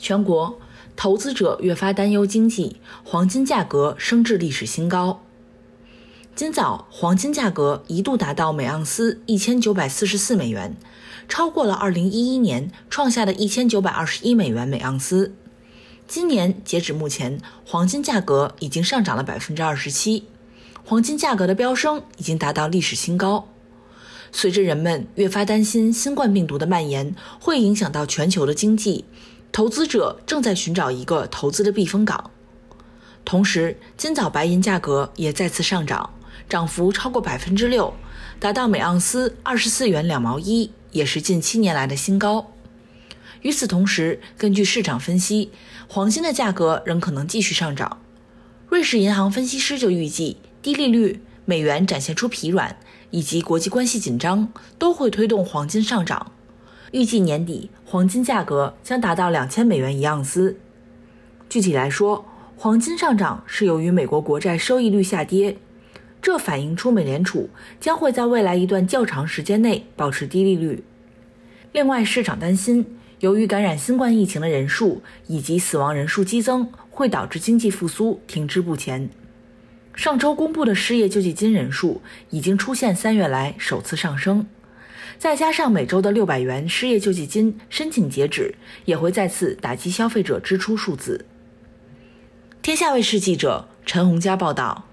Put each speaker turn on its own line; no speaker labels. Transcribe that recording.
全国投资者越发担忧经济，黄金价格升至历史新高。今早黄金价格一度达到每盎司一千九百四十四美元，超过了二零一一年创下的一千九百二十一美元每盎司。今年截止目前，黄金价格已经上涨了百分之二十七，黄金价格的飙升已经达到历史新高。随着人们越发担心新冠病毒的蔓延，会影响到全球的经济。投资者正在寻找一个投资的避风港，同时，今早白银价格也再次上涨，涨幅超过百分之六，达到每盎司二十四元两毛一，也是近七年来的新高。与此同时，根据市场分析，黄金的价格仍可能继续上涨。瑞士银行分析师就预计，低利率、美元展现出疲软以及国际关系紧张，都会推动黄金上涨。预计年底黄金价格将达到两千美元一盎司。具体来说，黄金上涨是由于美国国债收益率下跌，这反映出美联储将会在未来一段较长时间内保持低利率。另外，市场担心由于感染新冠疫情的人数以及死亡人数激增，会导致经济复苏停滞不前。上周公布的失业救济金人数已经出现三月来首次上升。再加上每周的六百元失业救济金申请截止，也会再次打击消费者支出数字。天下卫视记者陈红佳报道。